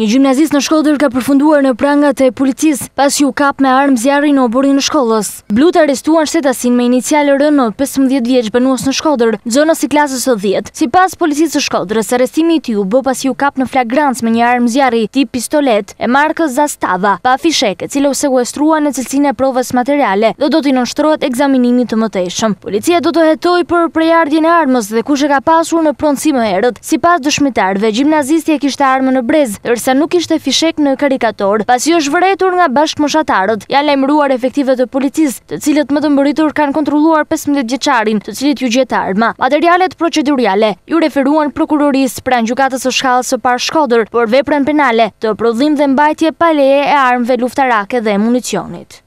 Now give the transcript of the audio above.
Një gjimnazis në shkodër ka përfunduar në prangat e policis, pas ju kap me armë zjarri në oborri në shkollës. Blut arestuan shtetasin me inicialë rënë në 15 vjeqë bënuas në shkodër, zonës i klasës o dhjetë. Si pas policis të shkodërës, arestimi të ju bë pas ju kap në flagrans me një armë zjarri tip pistolet e markës Zastava, pa fisheke, cilë u seguestrua në cilësine provës materiale dhe do t'i nënshtrojt eksaminimi të mëtejshëm. Policia do të hetoj për prejardjen e armës dhe ka pasur në në sa nuk ishte fishek në karikator, pasi është vëretur nga bashkë moshatarët, janë lajmëruar efektive të policisë, të cilët më të mëritur kanë kontroluar 15 gjeqarin, të cilit ju gjetë arma. Materialet proceduriale ju referuan prokurorisë pranë gjukatës o shkallës o parë shkodër, por veprën penale të prodhim dhe mbajtje paleje e armëve luftarake dhe municionit.